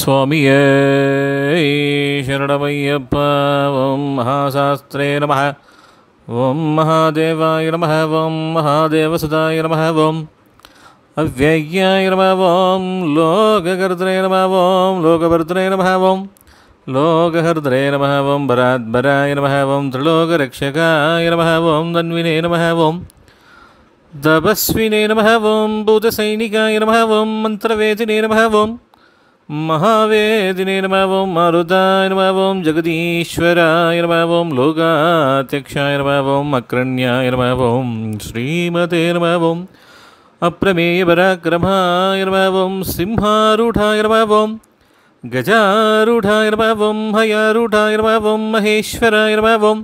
சுவாமியே சரணமையப்ப ஓம் மகாசாஸ்திரே நம ஓம் மகாதேவாய நம ஓம் மகாதேவசுதாய நம ஓம் அவ்வயாய நம ஓம் லோககர்தரே நம ஓம் லோகபர்தரே நம ஓம் லோகஹர்தரே நம ஓம் பராத்பராய நம ஓம் திரிலோகரக்ஷகாய நம ஓம் தன்வினே நம ஓம் தபஸ்வினே நம ஓம் பூதசைனிகாய நம ஓம் மந்திரவேதினே நம ஓம் महावेदिने नमः ओं मारुताय जगदीश्वराय नमः ओं लोकाध्यक्षाय नमः अक्रण्याय नमः श्रीमते नमः ओं अप्रमेयपराक्रमाय नमः ओं सिंहारूढाय नमः गजारूढाय नमः हयारूढाय नमः महेश्वराय नमः ओं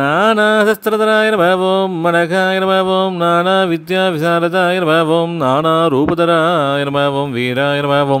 नानासहस्रधराय नमः ओं मनघाय नमः ओं नानाविद्याविशारदाय नमः ओं नानारूपधराय वीराय नमः